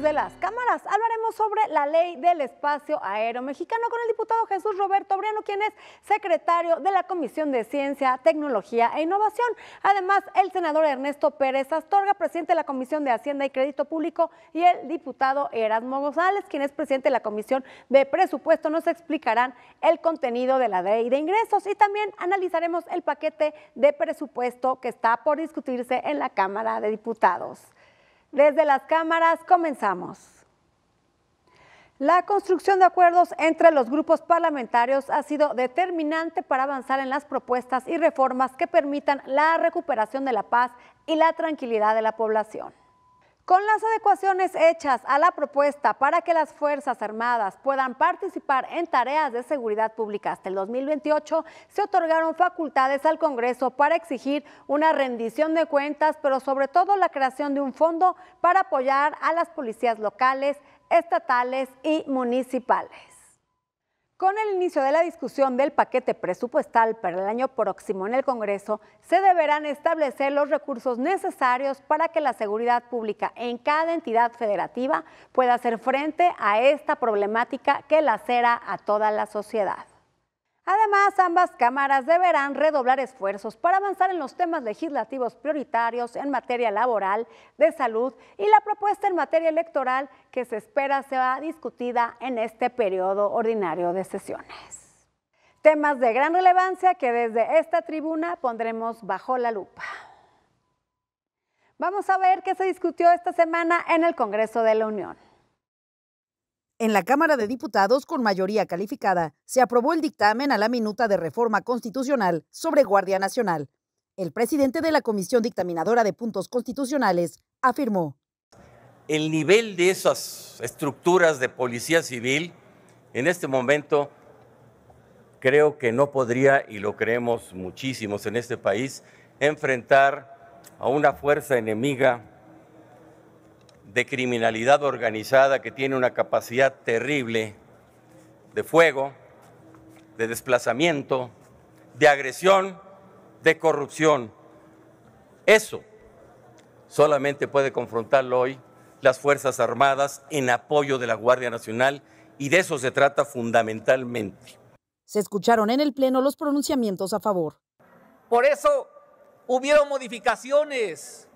de las cámaras. Hablaremos sobre la ley del espacio aéreo mexicano con el diputado Jesús Roberto Briano, quien es secretario de la Comisión de Ciencia, Tecnología e Innovación. Además, el senador Ernesto Pérez Astorga, presidente de la Comisión de Hacienda y Crédito Público, y el diputado Erasmo González, quien es presidente de la Comisión de Presupuesto, nos explicarán el contenido de la ley de ingresos y también analizaremos el paquete de presupuesto que está por discutirse en la Cámara de Diputados. Desde las cámaras comenzamos. La construcción de acuerdos entre los grupos parlamentarios ha sido determinante para avanzar en las propuestas y reformas que permitan la recuperación de la paz y la tranquilidad de la población. Con las adecuaciones hechas a la propuesta para que las Fuerzas Armadas puedan participar en tareas de seguridad pública hasta el 2028, se otorgaron facultades al Congreso para exigir una rendición de cuentas, pero sobre todo la creación de un fondo para apoyar a las policías locales, estatales y municipales. Con el inicio de la discusión del paquete presupuestal para el año próximo en el Congreso, se deberán establecer los recursos necesarios para que la seguridad pública en cada entidad federativa pueda hacer frente a esta problemática que lacera a toda la sociedad. Además, ambas cámaras deberán redoblar esfuerzos para avanzar en los temas legislativos prioritarios en materia laboral, de salud y la propuesta en materia electoral que se espera sea discutida en este periodo ordinario de sesiones. Temas de gran relevancia que desde esta tribuna pondremos bajo la lupa. Vamos a ver qué se discutió esta semana en el Congreso de la Unión. En la Cámara de Diputados, con mayoría calificada, se aprobó el dictamen a la minuta de reforma constitucional sobre Guardia Nacional. El presidente de la Comisión Dictaminadora de Puntos Constitucionales afirmó. El nivel de esas estructuras de policía civil en este momento creo que no podría, y lo creemos muchísimos en este país, enfrentar a una fuerza enemiga de criminalidad organizada que tiene una capacidad terrible de fuego, de desplazamiento, de agresión, de corrupción. Eso solamente puede confrontarlo hoy las Fuerzas Armadas en apoyo de la Guardia Nacional y de eso se trata fundamentalmente. Se escucharon en el Pleno los pronunciamientos a favor. Por eso hubieron modificaciones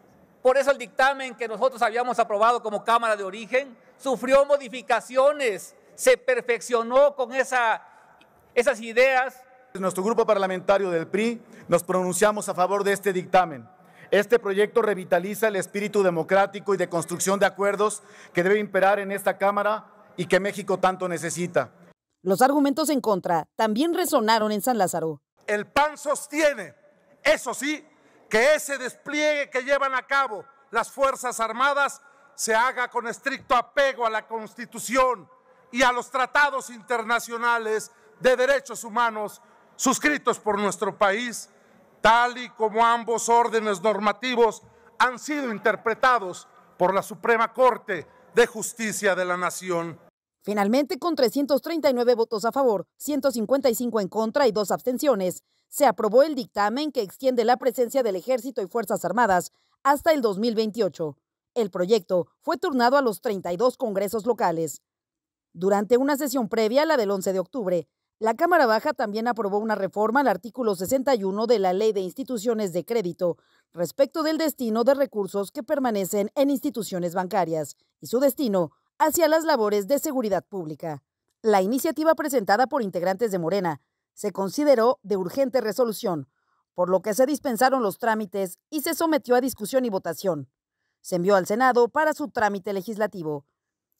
por eso el dictamen que nosotros habíamos aprobado como Cámara de Origen sufrió modificaciones, se perfeccionó con esas ideas. Nuestro grupo parlamentario del PRI nos pronunciamos a favor de este dictamen. Este proyecto revitaliza el espíritu democrático y de construcción de acuerdos que debe imperar en esta Cámara y que México tanto necesita. Los argumentos en contra también resonaron en San Lázaro. El PAN sostiene, eso sí, que ese despliegue que llevan a cabo las Fuerzas Armadas se haga con estricto apego a la Constitución y a los tratados internacionales de derechos humanos suscritos por nuestro país, tal y como ambos órdenes normativos han sido interpretados por la Suprema Corte de Justicia de la Nación. Finalmente, con 339 votos a favor, 155 en contra y dos abstenciones, se aprobó el dictamen que extiende la presencia del Ejército y Fuerzas Armadas hasta el 2028. El proyecto fue turnado a los 32 congresos locales. Durante una sesión previa a la del 11 de octubre, la Cámara Baja también aprobó una reforma al artículo 61 de la Ley de Instituciones de Crédito respecto del destino de recursos que permanecen en instituciones bancarias y su destino hacia las labores de seguridad pública. La iniciativa presentada por integrantes de Morena se consideró de urgente resolución, por lo que se dispensaron los trámites y se sometió a discusión y votación. Se envió al Senado para su trámite legislativo.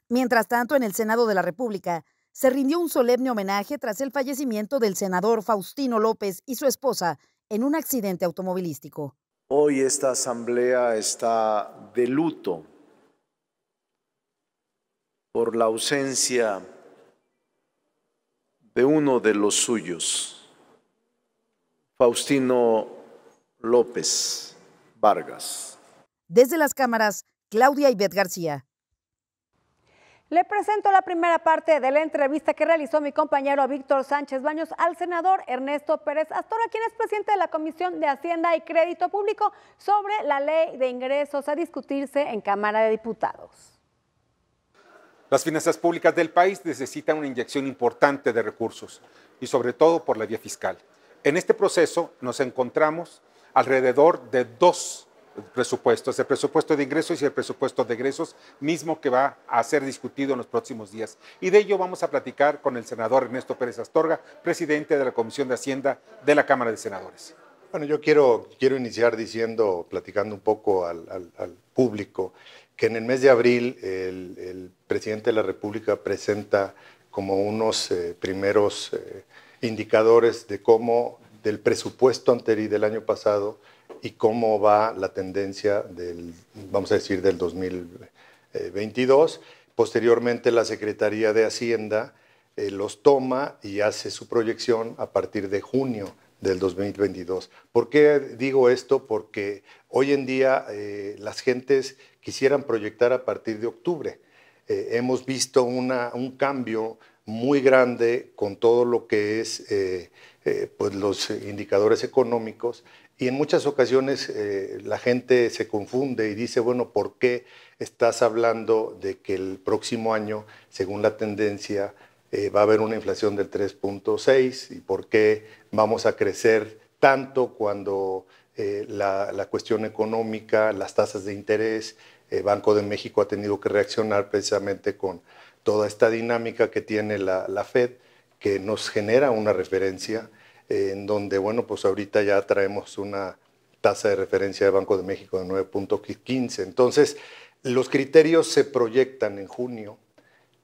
Mientras tanto, en el Senado de la República se rindió un solemne homenaje tras el fallecimiento del senador Faustino López y su esposa en un accidente automovilístico. Hoy esta asamblea está de luto por la ausencia de uno de los suyos, Faustino López Vargas. Desde las cámaras, Claudia Ibet García. Le presento la primera parte de la entrevista que realizó mi compañero Víctor Sánchez Baños al senador Ernesto Pérez Astora, quien es presidente de la Comisión de Hacienda y Crédito Público sobre la ley de ingresos a discutirse en Cámara de Diputados. Las finanzas públicas del país necesitan una inyección importante de recursos y sobre todo por la vía fiscal. En este proceso nos encontramos alrededor de dos presupuestos, el presupuesto de ingresos y el presupuesto de egresos, mismo que va a ser discutido en los próximos días. Y de ello vamos a platicar con el senador Ernesto Pérez Astorga, presidente de la Comisión de Hacienda de la Cámara de Senadores. Bueno, yo quiero, quiero iniciar diciendo, platicando un poco al público, que en el mes de abril el, presidente de la República presenta como unos eh, primeros eh, indicadores de cómo del presupuesto anterior del año pasado y cómo va la tendencia del, vamos a decir, del 2022. Posteriormente la Secretaría de Hacienda eh, los toma y hace su proyección a partir de junio del 2022. ¿Por qué digo esto? Porque hoy en día eh, las gentes quisieran proyectar a partir de octubre. Eh, hemos visto una, un cambio muy grande con todo lo que es eh, pues los indicadores económicos y en muchas ocasiones la gente se confunde y dice, bueno, ¿por qué estás hablando de que el próximo año, según la tendencia, eh, va a haber una inflación del 3.6 y por qué vamos a crecer tanto cuando eh, la, cuestión económica, las tasas de interés, el eh, Banco de México ha tenido que reaccionar precisamente con toda esta dinámica que tiene la, Fed, que nos genera una referencia en donde, bueno, pues ahorita ya traemos una tasa de referencia de Banco de México de 9.15. Entonces, los criterios se proyectan en junio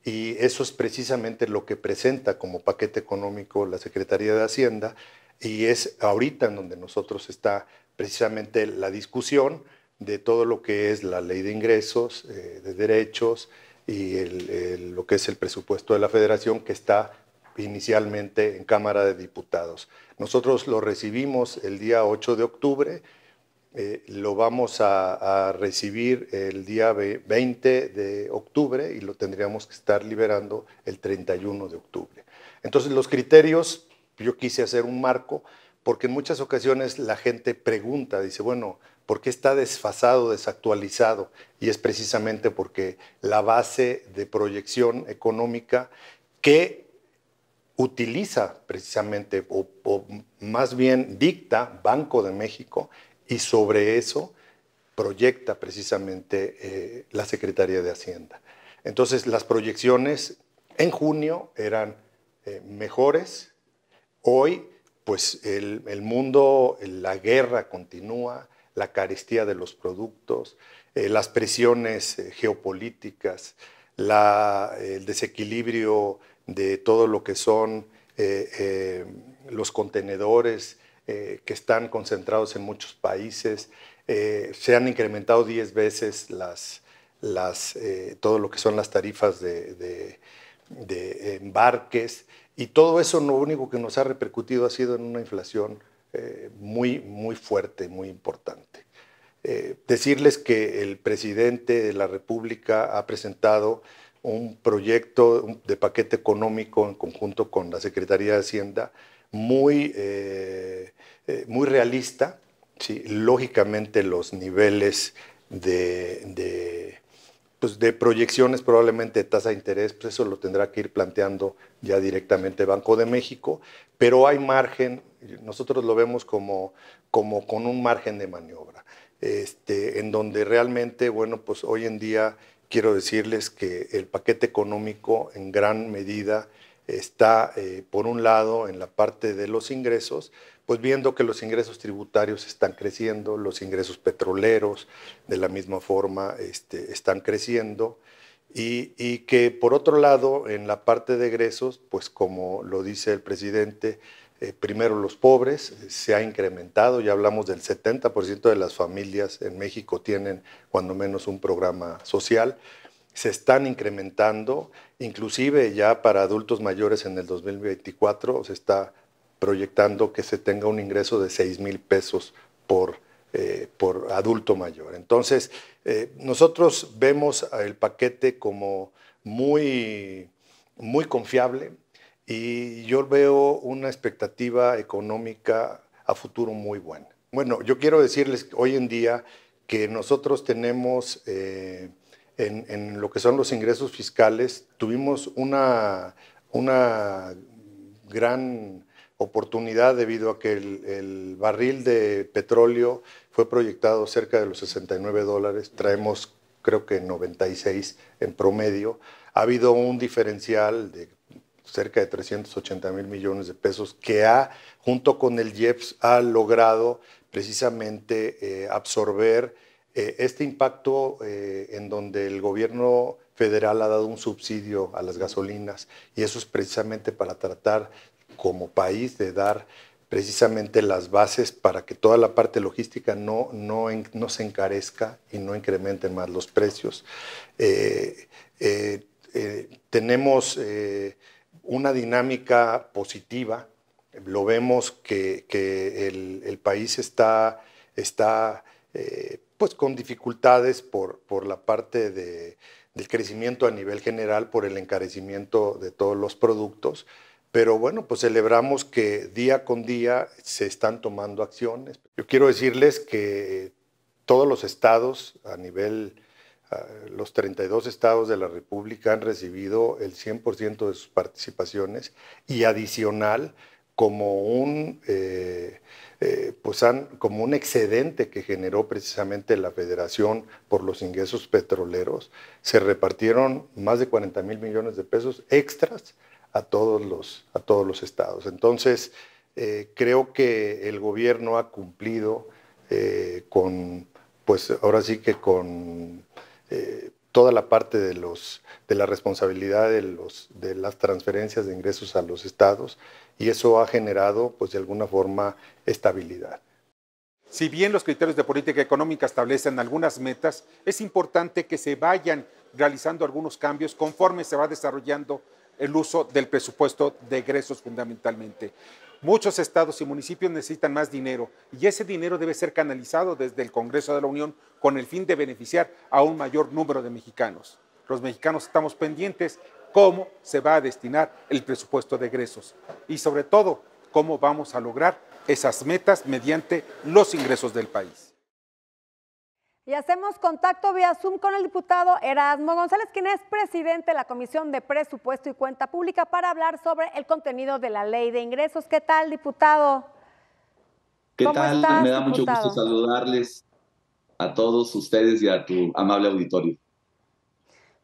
y eso es precisamente lo que presenta como paquete económico la Secretaría de Hacienda y es ahorita en donde nosotros está precisamente la discusión de todo lo que es la ley de ingresos, eh, de derechos y lo que es el presupuesto de la federación que está inicialmente en Cámara de Diputados. Nosotros lo recibimos el día 8 de octubre eh, lo vamos a, recibir el día 20 de octubre y lo tendríamos que estar liberando el 31 de octubre. Entonces los criterios, yo quise hacer un marco porque en muchas ocasiones la gente pregunta, dice, bueno, ¿por qué está desfasado, desactualizado? Y es precisamente porque la base de proyección económica que utiliza precisamente, o, más bien dicta Banco de México, y sobre eso proyecta precisamente eh, la Secretaría de Hacienda. Entonces, las proyecciones en junio eran eh, mejores. Hoy, pues el, mundo, la guerra continúa, la carestía de los productos, eh, las presiones geopolíticas, el desequilibrio de todo lo que son los contenedores, eh, que están concentrados en muchos países. Eh, se han incrementado 10 veces las, las, eh, todo lo que son las tarifas de, de, embarques y todo eso lo único que nos ha repercutido ha sido en una inflación muy, muy fuerte, muy importante. decirles que el presidente de la República ha presentado un proyecto de paquete económico en conjunto con la Secretaría de Hacienda muy, eh, eh, muy realista. Lógicamente los niveles pues, de, proyecciones probablemente de tasa de interés, pues eso lo tendrá que ir planteando ya directamente Banco de México, pero hay margen, nosotros lo vemos como, con un margen de maniobra, este, en donde realmente, bueno, pues hoy en día quiero decirles que el paquete económico en gran medida está, eh, por un lado, en la parte de los ingresos, pues viendo que los ingresos tributarios están creciendo, los ingresos petroleros de la misma forma este, están creciendo, y, que por otro lado, en la parte de egresos, pues como lo dice el presidente, eh, primero los pobres, eh, se ha incrementado, ya hablamos del 70% de las familias en México tienen cuando menos un programa social, se están incrementando, inclusive ya para adultos mayores en el 2024 se está proyectando que se tenga un ingreso de 6 mil pesos por, eh, por adulto mayor. Entonces, eh, nosotros vemos el paquete como muy, muy confiable y yo veo una expectativa económica a futuro muy buena. Bueno, yo quiero decirles hoy en día que nosotros tenemos... Eh, en, lo que son los ingresos fiscales, tuvimos una, una gran oportunidad debido a que el, barril de petróleo fue proyectado cerca de los 69 dólares, traemos creo que 96 en promedio. Ha habido un diferencial de cerca de 380 mil millones de pesos que ha, junto con el IEPS, ha logrado precisamente eh, absorber eh, este impacto eh, en donde el gobierno federal ha dado un subsidio a las gasolinas y eso es precisamente para tratar como país de dar precisamente las bases para que toda la parte logística no, no, se encarezca y no incrementen más los precios. Eh, tenemos una dinámica positiva, lo vemos que, el, país está, está pues con dificultades por, por la parte del crecimiento a nivel general, por el encarecimiento de todos los productos. Pero bueno, pues celebramos que día con día se están tomando acciones. Yo quiero decirles que todos los estados a nivel los 32 estados de la República han recibido el 100% de sus participaciones y adicional como un, eh, eh, pues como un excedente que generó precisamente la federación por los ingresos petroleros, se repartieron más de 40 mil millones de pesos extras a todos los, a todos los estados. Entonces, eh, creo que el gobierno ha cumplido con, pues ahora sí que con toda la parte de, los, la responsabilidad de, de las transferencias de ingresos a los estados y eso ha generado, pues de alguna forma, estabilidad. Si bien los criterios de política económica establecen algunas metas, es importante que se vayan realizando algunos cambios conforme se va desarrollando el uso del presupuesto de egresos fundamentalmente. Muchos estados y municipios necesitan más dinero y ese dinero debe ser canalizado desde el Congreso de la Unión con el fin de beneficiar a un mayor número de mexicanos. Los mexicanos estamos pendientes cómo se va a destinar el presupuesto de egresos y sobre todo cómo vamos a lograr esas metas mediante los ingresos del país. Y hacemos contacto vía Zoom con el diputado Erasmo González, quien es presidente de la Comisión de Presupuesto y Cuenta Pública, para hablar sobre el contenido de la ley de ingresos. ¿Qué tal, diputado? ¿Qué tal? Me da mucho gusto saludarles a todos ustedes y a tu amable auditorio.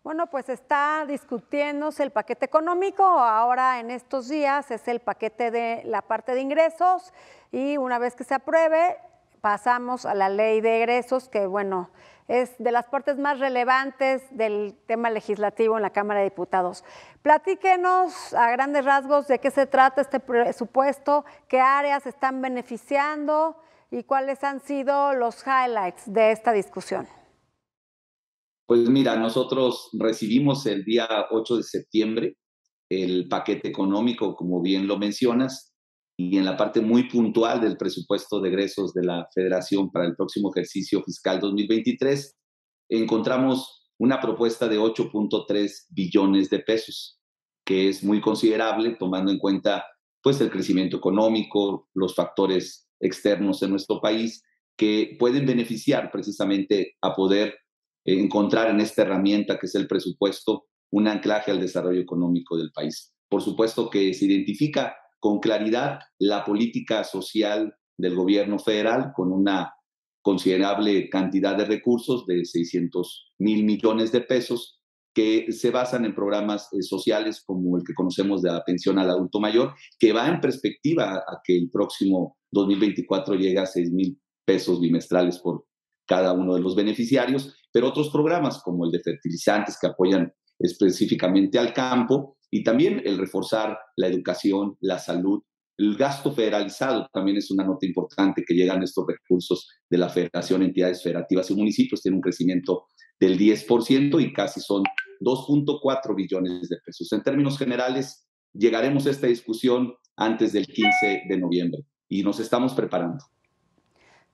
Bueno, pues está discutiéndose el paquete económico. Ahora en estos días es el paquete de la parte de ingresos y una vez que se apruebe pasamos a la ley de egresos, que bueno, es de las partes más relevantes del tema legislativo en la Cámara de Diputados. Platíquenos a grandes rasgos de qué se trata este presupuesto, qué áreas están beneficiando y cuáles han sido los highlights de esta discusión. Pues mira, nosotros recibimos el día 8 de septiembre el paquete económico, como bien lo mencionas, y en la parte muy puntual del presupuesto de egresos de la Federación para el próximo ejercicio fiscal 2023, encontramos una propuesta de 8.3 billones de pesos, que es muy considerable tomando en cuenta pues el crecimiento económico, los factores externos en nuestro país que pueden beneficiar precisamente a poder encontrar en esta herramienta que es el presupuesto un anclaje al desarrollo económico del país. Por supuesto que se identifica con claridad la política social del gobierno federal con una considerable cantidad de recursos de 600 mil millones de pesos que se basan en programas eh, sociales como el que conocemos de la pensión al adulto mayor, que va en perspectiva a que el próximo 2024 llegue a 6 mil pesos bimestrales por cada uno de los beneficiarios, pero otros programas como el de fertilizantes que apoyan específicamente al campo y también el reforzar la educación, la salud. El gasto federalizado también es una nota importante que llegan estos recursos de la federación, entidades federativas y municipios, tiene un crecimiento del 10% y casi son 2.4 billones de pesos. En términos generales, llegaremos a esta discusión antes del 15 de noviembre y nos estamos preparando.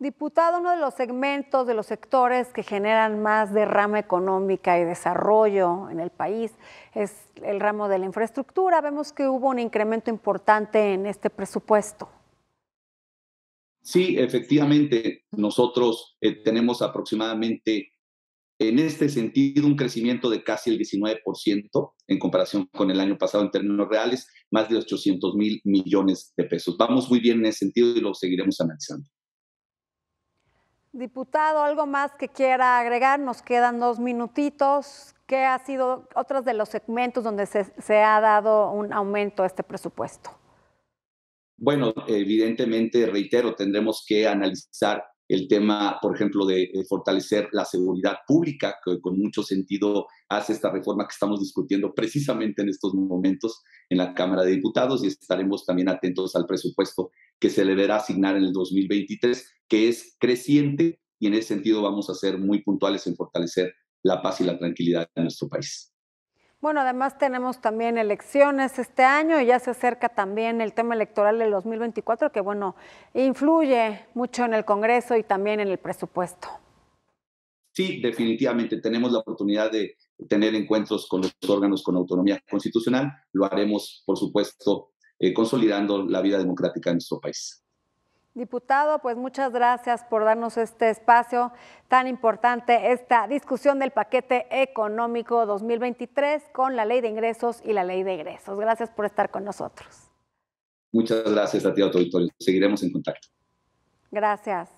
Diputado, uno de los segmentos, de los sectores que generan más derrama económica y desarrollo en el país es el ramo de la infraestructura. Vemos que hubo un incremento importante en este presupuesto. Sí, efectivamente, nosotros eh, tenemos aproximadamente en este sentido un crecimiento de casi el 19% en comparación con el año pasado en términos reales, más de 800 mil millones de pesos. Vamos muy bien en ese sentido y lo seguiremos analizando. Diputado, ¿algo más que quiera agregar? Nos quedan dos minutitos. ¿Qué ha sido otro de los segmentos donde se, se ha dado un aumento a este presupuesto? Bueno, evidentemente, reitero, tendremos que analizar el tema, por ejemplo, de, fortalecer la seguridad pública, que con mucho sentido hace esta reforma que estamos discutiendo precisamente en estos momentos en la Cámara de Diputados y estaremos también atentos al presupuesto que se le deberá asignar en el 2023, que es creciente y en ese sentido vamos a ser muy puntuales en fortalecer la paz y la tranquilidad en nuestro país. Bueno, además tenemos también elecciones este año y ya se acerca también el tema electoral del 2024 que, bueno, influye mucho en el Congreso y también en el presupuesto. Sí, definitivamente tenemos la oportunidad de tener encuentros con los órganos con autonomía constitucional. Lo haremos, por supuesto, eh, consolidando la vida democrática en nuestro país. Diputado, pues muchas gracias por darnos este espacio tan importante, esta discusión del paquete económico 2023 con la ley de ingresos y la ley de egresos. Gracias por estar con nosotros. Muchas gracias a ti, Seguiremos en contacto. Gracias.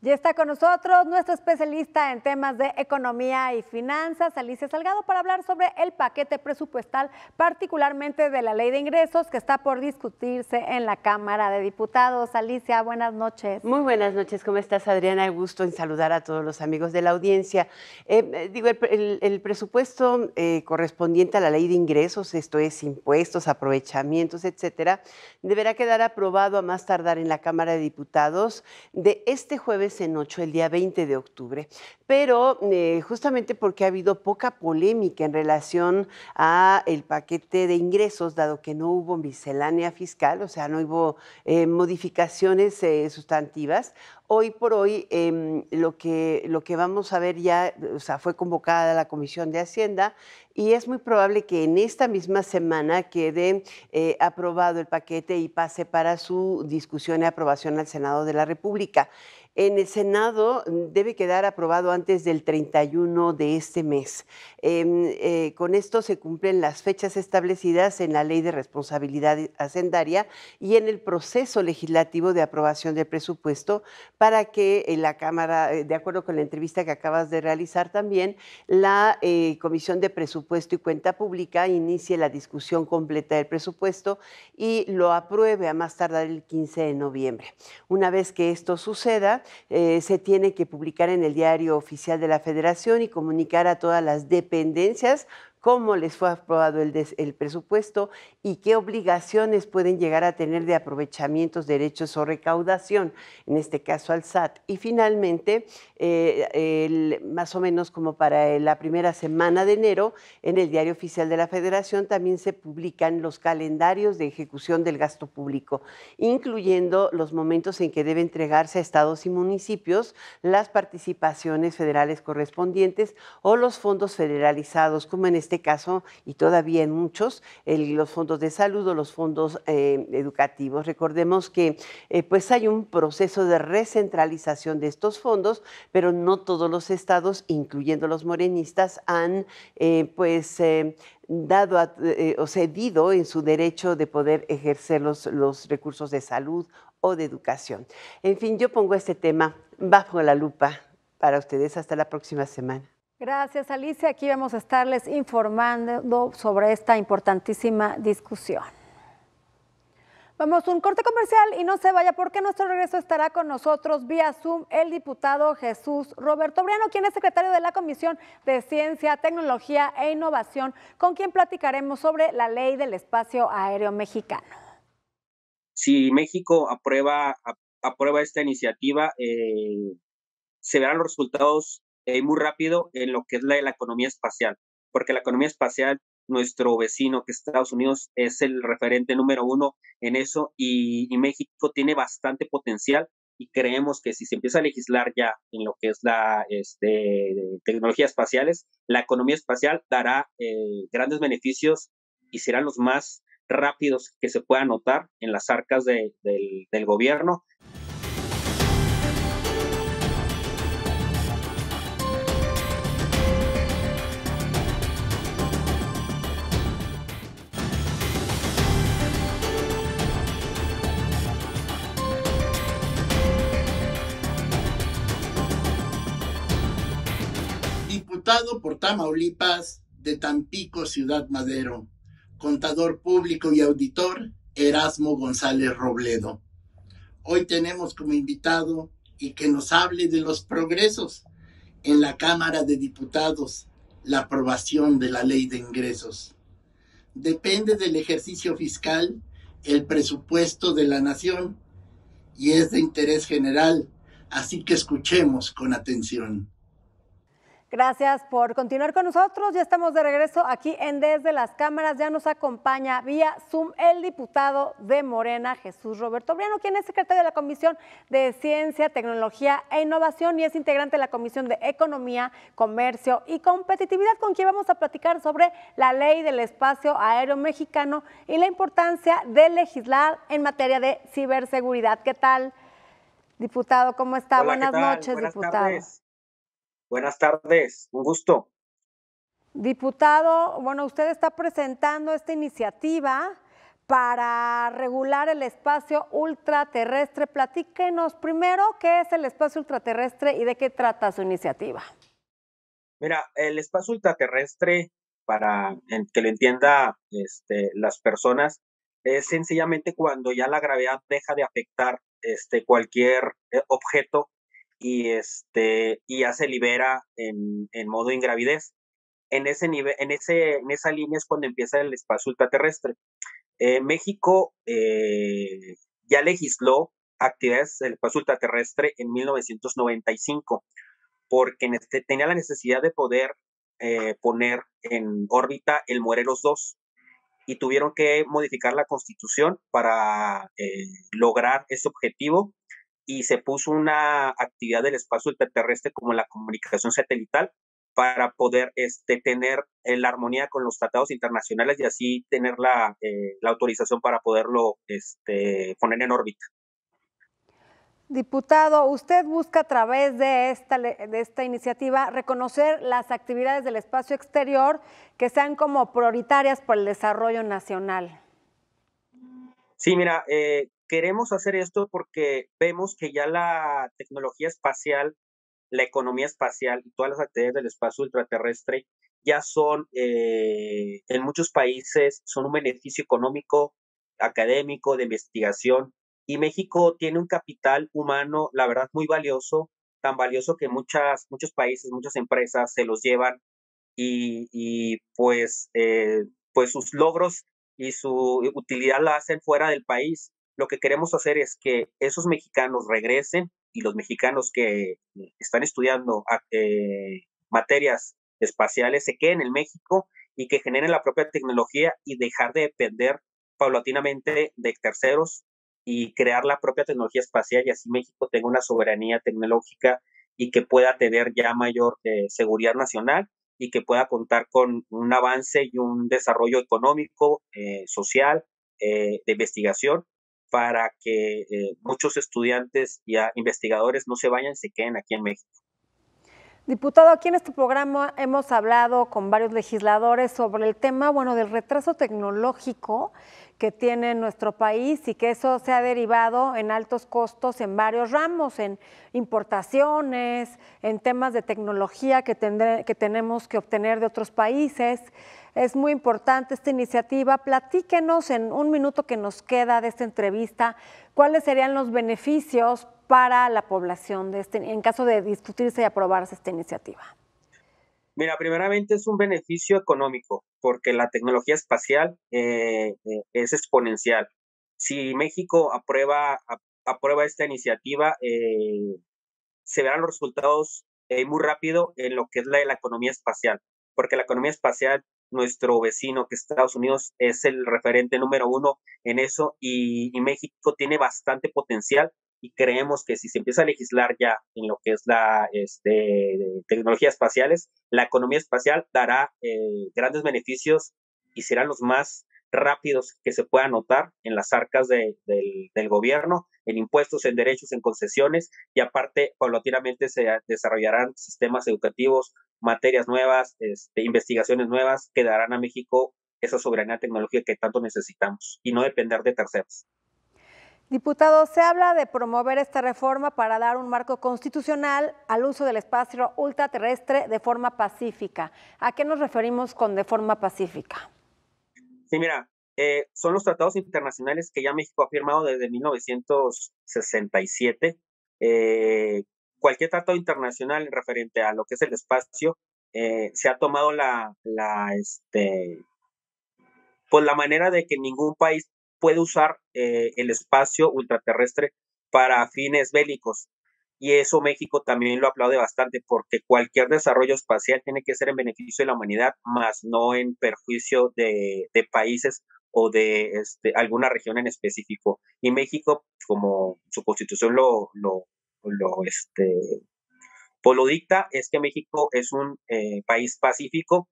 Ya está con nosotros nuestro especialista en temas de economía y finanzas, Alicia Salgado, para hablar sobre el paquete presupuestal, particularmente de la ley de ingresos que está por discutirse en la Cámara de Diputados. Alicia, buenas noches. Muy buenas noches, ¿cómo estás, Adriana? Gusto en saludar a todos los amigos de la audiencia. Eh, eh, digo, el, presupuesto eh, correspondiente a la ley de ingresos, esto es impuestos, aprovechamientos, etcétera, deberá quedar aprobado a más tardar en la Cámara de Diputados de este jueves en Ocho el día 20 de octubre, pero eh, justamente porque ha habido poca polémica en relación a el paquete de ingresos, dado que no hubo miscelánea fiscal, o sea, no hubo eh, modificaciones eh, sustantivas, hoy por hoy em, lo, que, lo que vamos a ver ya, o sea, fue convocada la Comisión de Hacienda y es muy probable que en esta misma semana quede aprobado el paquete y pase para su discusión y aprobación al Senado de la República en el Senado mm, debe quedar aprobado antes del 31 de este mes. Em, eh, con esto se cumplen las fechas establecidas en la Ley de Responsabilidad Hacendaria y en el proceso legislativo de aprobación del presupuesto para que eh, la Cámara, eh, de acuerdo con la entrevista que acabas de realizar también, la Comisión de Presupuesto y Cuenta Pública inicie la discusión completa del presupuesto y lo apruebe a más tardar el 15 de noviembre. Una vez que esto suceda, eh, se tiene que publicar en el diario oficial de la Federación y comunicar a todas las dependencias cómo les fue aprobado el, el, presupuesto y qué obligaciones pueden llegar a tener de aprovechamientos, derechos o recaudación, en este caso al SAT. Y finalmente, eh, más o menos como para la primera semana de enero, en el Diario Oficial de la Federación también se publican los calendarios de ejecución del gasto público, incluyendo los momentos en que debe entregarse a estados y municipios las participaciones federales correspondientes o los fondos federalizados, como en este este caso y todavía en muchos, los fondos de salud o los fondos eh, educativos. Recordemos que eh, pues hay un proceso de recentralización de estos fondos, pero no todos los estados, incluyendo los morenistas, han eh, pues dado o cedido en su derecho de poder ejercer los, los recursos de salud o de educación. En fin, yo pongo este tema bajo la lupa para ustedes. Hasta la próxima semana. Gracias, Alicia. Aquí vamos a estarles informando sobre esta importantísima discusión. Vamos a un corte comercial y no se vaya porque nuestro regreso estará con nosotros vía Zoom el diputado Jesús Roberto Briano, quien es secretario de la Comisión de Ciencia, Tecnología e Innovación, con quien platicaremos sobre la ley del espacio aéreo mexicano. Si México aprueba, esta iniciativa, eh, se verán los resultados y eh, muy rápido en lo que es la la economía espacial, porque la economía espacial, nuestro vecino que es Estados Unidos es el referente número uno en eso y, México tiene bastante potencial y creemos que si se empieza a legislar ya en lo que es la este, tecnologías espaciales, la economía espacial dará eh, grandes beneficios y serán los más rápidos que se pueda notar en las arcas de, del, del gobierno por Tamaulipas de Tampico, Ciudad Madero, contador público y auditor Erasmo González Robledo. Hoy tenemos como invitado y que nos hable de los progresos en la Cámara de Diputados, la aprobación de la ley de ingresos. Depende del ejercicio fiscal el presupuesto de la nación y es de interés general, así que escuchemos con atención. Gracias por continuar con nosotros. Ya estamos de regreso aquí en Desde las Cámaras. Ya nos acompaña vía Zoom el diputado de Morena, Jesús Roberto Briano, quien es secretario de la Comisión de Ciencia, Tecnología e Innovación y es integrante de la Comisión de Economía, Comercio y Competitividad, con quien vamos a platicar sobre la ley del espacio aéreo mexicano y la importancia de legislar en materia de ciberseguridad. ¿Qué tal, diputado? ¿Cómo está? Buenas noches, Buenas diputado. Buenas tardes, un gusto. Diputado, bueno, usted está presentando esta iniciativa para regular el espacio ultraterrestre. Platíquenos primero qué es el espacio ultraterrestre y de qué trata su iniciativa. Mira, el espacio ultraterrestre, para que lo entienda este, las personas, es sencillamente cuando ya la gravedad deja de afectar este, cualquier eh, objeto y, este, y ya se libera en, en modo ingravidez. En, ese nivel, en, ese, en esa línea es cuando empieza el espacio ultraterrestre. Eh, México eh, ya legisló actividades del espacio ultraterrestre en 1995, porque este, tenía la necesidad de poder eh, poner en órbita el Morelos 2 y tuvieron que modificar la constitución para lograr ese objetivo y se puso una actividad del espacio extraterrestre como la comunicación satelital para poder este, tener eh, la armonía con los tratados internacionales y así tener eh, la, autorización para poderlo este, poner en órbita. Diputado, usted busca a través de esta, de esta iniciativa reconocer las actividades del espacio exterior que sean como prioritarias para el desarrollo nacional. Sí, mira, eh, queremos hacer esto porque vemos que ya la tecnología espacial, la economía espacial y todas las actividades del espacio ultraterrestre ya son, eh, en muchos países, son un beneficio económico, académico, de investigación. Y México tiene un capital humano, la verdad, muy valioso, tan valioso que muchas, muchos países, muchas empresas se los llevan y, pues, eh, pues sus logros y su utilidad la hacen fuera del país. Lo que queremos hacer es que esos mexicanos regresen y los mexicanos que están estudiando ah, eh, materias espaciales se queden en México y que generen la propia tecnología y dejar de depender paulatinamente de terceros y crear la propia tecnología espacial y así México tenga una soberanía tecnológica y que pueda tener ya mayor eh, seguridad nacional y que pueda contar con un avance y un desarrollo económico, eh, social, de investigación para que eh, muchos estudiantes y investigadores no se vayan y se queden aquí en México. Diputado, aquí en este programa hemos hablado con varios legisladores sobre el tema, bueno, del retraso tecnológico que tiene nuestro país y que eso se ha derivado en altos costos en varios ramos, en importaciones, en temas de tecnología que, tenemos que obtener de otros países. Es muy importante esta iniciativa. Platíquenos en un minuto que nos queda de esta entrevista cuáles serían los beneficios para la población de este, en caso de discutirse y aprobarse esta iniciativa. Mira, primeramente es un beneficio económico, porque la tecnología espacial eh, eh, es exponencial. Si México aprueba, aprueba esta iniciativa, eh, se verán los resultados muy rápido en lo que es la, la economía espacial, porque la economía espacial, nuestro vecino que es Estados Unidos, es el referente número uno en eso y, y México tiene bastante potencial y creemos que si se empieza a legislar ya en lo que es la este, tecnología espacial, la economía espacial dará eh, grandes beneficios y serán los más rápidos que se puedan notar en las arcas del, del, gobierno, en impuestos, en derechos, en concesiones, y aparte paulatinamente se desarrollarán sistemas educativos, materias nuevas, este, investigaciones nuevas que darán a México esa soberanía tecnológica que tanto necesitamos y no depender de terceros. Diputado, se habla de promover esta reforma para dar un marco constitucional al uso del espacio ultraterrestre de forma pacífica. ¿A qué nos referimos con de forma pacífica? Sí, mira, eh, son los tratados internacionales que ya México ha firmado desde 1967. Eh, cualquier tratado internacional referente a lo que es el espacio, eh, se ha tomado la, este, pues la manera de que ningún país puede usar eh, el espacio ultraterrestre para fines bélicos. Y eso México también lo aplaude bastante porque cualquier desarrollo espacial tiene que ser en beneficio de la humanidad, más no en perjuicio de, países o de este, alguna región en específico. Y México, como su constitución lo, lo, lo, este, pues lo dicta, es que México es un eh, país pacífico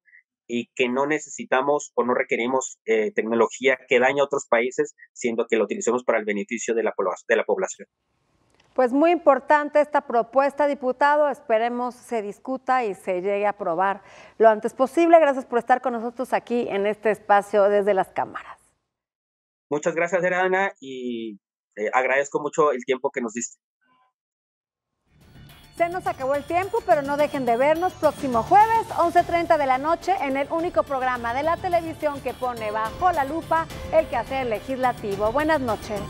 y que no necesitamos o no requerimos eh, tecnología que daña a otros países, siendo que lo utilicemos para el beneficio de la, de la población. Pues muy importante esta propuesta, diputado. Esperemos se discuta y se llegue a aprobar lo antes posible. Gracias por estar con nosotros aquí en este espacio desde las cámaras. Muchas gracias, Herana, y eh, agradezco mucho el tiempo que nos diste. Se nos acabó el tiempo, pero no dejen de vernos próximo jueves, 11.30 de la noche, en el único programa de la televisión que pone bajo la lupa el quehacer legislativo. Buenas noches.